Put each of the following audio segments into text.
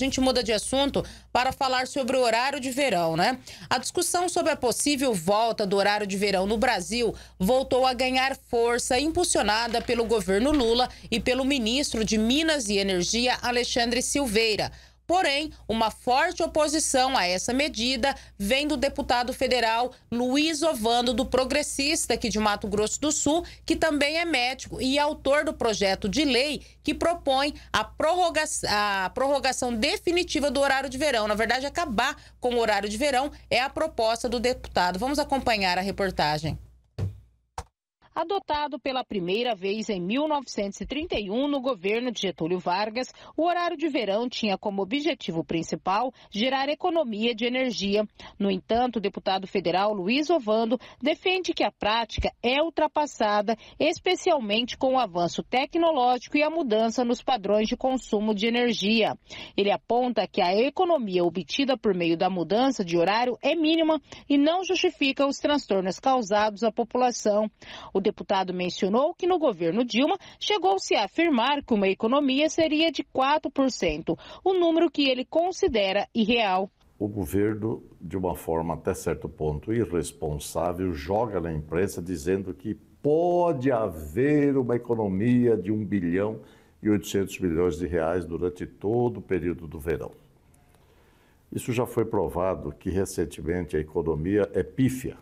gente muda de assunto para falar sobre o horário de verão, né? A discussão sobre a possível volta do horário de verão no Brasil voltou a ganhar força, impulsionada pelo governo Lula e pelo ministro de Minas e Energia, Alexandre Silveira. Porém, uma forte oposição a essa medida vem do deputado federal Luiz Ovando, do Progressista aqui de Mato Grosso do Sul, que também é médico e autor do projeto de lei que propõe a, a prorrogação definitiva do horário de verão. Na verdade, acabar com o horário de verão é a proposta do deputado. Vamos acompanhar a reportagem. Adotado pela primeira vez em 1931 no governo de Getúlio Vargas, o horário de verão tinha como objetivo principal gerar economia de energia. No entanto, o deputado federal Luiz Ovando defende que a prática é ultrapassada, especialmente com o avanço tecnológico e a mudança nos padrões de consumo de energia. Ele aponta que a economia obtida por meio da mudança de horário é mínima e não justifica os transtornos causados à população. O o deputado mencionou que no governo Dilma chegou-se a afirmar que uma economia seria de 4%, o um número que ele considera irreal. O governo, de uma forma até certo ponto irresponsável, joga na imprensa dizendo que pode haver uma economia de 1 bilhão e 800 milhões de reais durante todo o período do verão. Isso já foi provado que recentemente a economia é pífia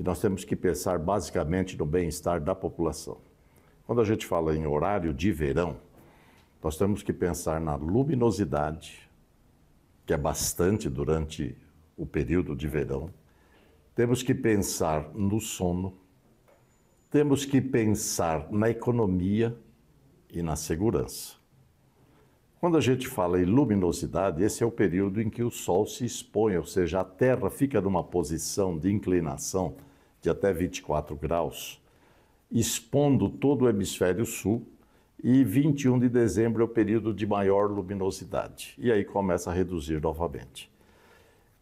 e nós temos que pensar basicamente no bem-estar da população. Quando a gente fala em horário de verão, nós temos que pensar na luminosidade, que é bastante durante o período de verão. Temos que pensar no sono. Temos que pensar na economia e na segurança. Quando a gente fala em luminosidade, esse é o período em que o Sol se expõe, ou seja, a Terra fica numa posição de inclinação de até 24 graus, expondo todo o hemisfério sul, e 21 de dezembro é o período de maior luminosidade. E aí começa a reduzir novamente.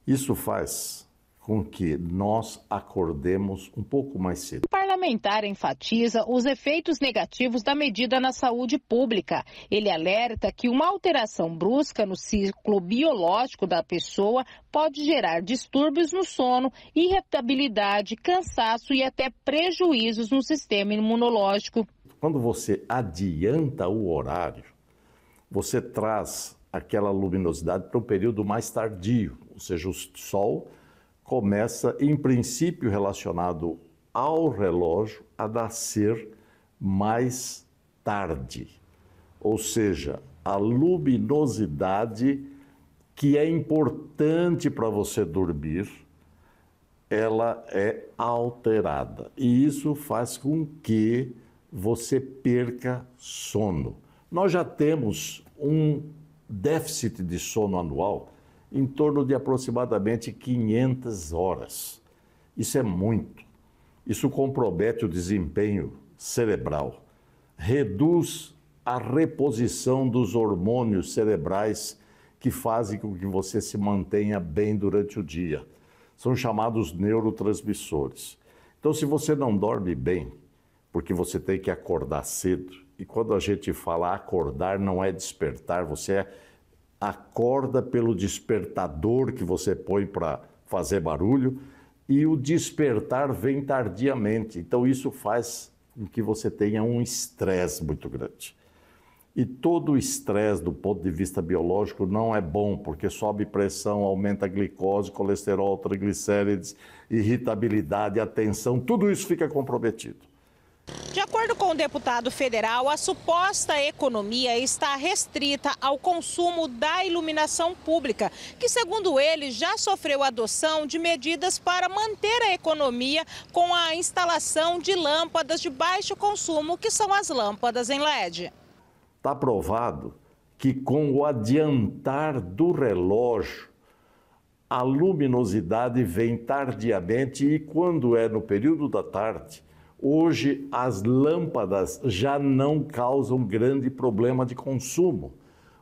Isso faz com que nós acordemos um pouco mais cedo parlamentar enfatiza os efeitos negativos da medida na saúde pública. Ele alerta que uma alteração brusca no ciclo biológico da pessoa pode gerar distúrbios no sono, irritabilidade, cansaço e até prejuízos no sistema imunológico. Quando você adianta o horário, você traz aquela luminosidade para um período mais tardio, ou seja, o sol começa, em princípio, relacionado ao relógio a nascer mais tarde. Ou seja, a luminosidade que é importante para você dormir, ela é alterada. E isso faz com que você perca sono. Nós já temos um déficit de sono anual em torno de aproximadamente 500 horas. Isso é muito. Isso compromete o desempenho cerebral, reduz a reposição dos hormônios cerebrais que fazem com que você se mantenha bem durante o dia. São chamados neurotransmissores. Então, se você não dorme bem, porque você tem que acordar cedo, e quando a gente fala acordar, não é despertar, você é acorda pelo despertador que você põe para fazer barulho e o despertar vem tardiamente. Então, isso faz com que você tenha um estresse muito grande. E todo o estresse do ponto de vista biológico não é bom, porque sobe pressão, aumenta a glicose, colesterol, triglicérides, irritabilidade, atenção, tudo isso fica comprometido. De acordo com o deputado federal, a suposta economia está restrita ao consumo da iluminação pública, que, segundo ele, já sofreu adoção de medidas para manter a economia com a instalação de lâmpadas de baixo consumo, que são as lâmpadas em LED. Está provado que, com o adiantar do relógio, a luminosidade vem tardiamente e, quando é no período da tarde, Hoje, as lâmpadas já não causam grande problema de consumo.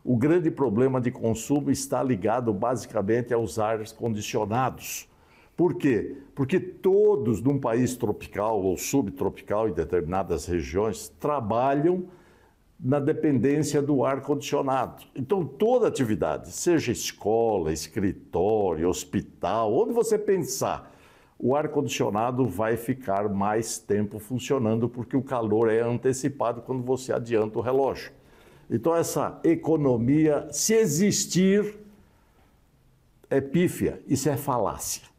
O grande problema de consumo está ligado basicamente aos ares condicionados. Por quê? Porque todos num país tropical ou subtropical, em determinadas regiões, trabalham na dependência do ar condicionado. Então, toda atividade, seja escola, escritório, hospital, onde você pensar, o ar-condicionado vai ficar mais tempo funcionando, porque o calor é antecipado quando você adianta o relógio. Então, essa economia, se existir, é pífia, isso é falácia.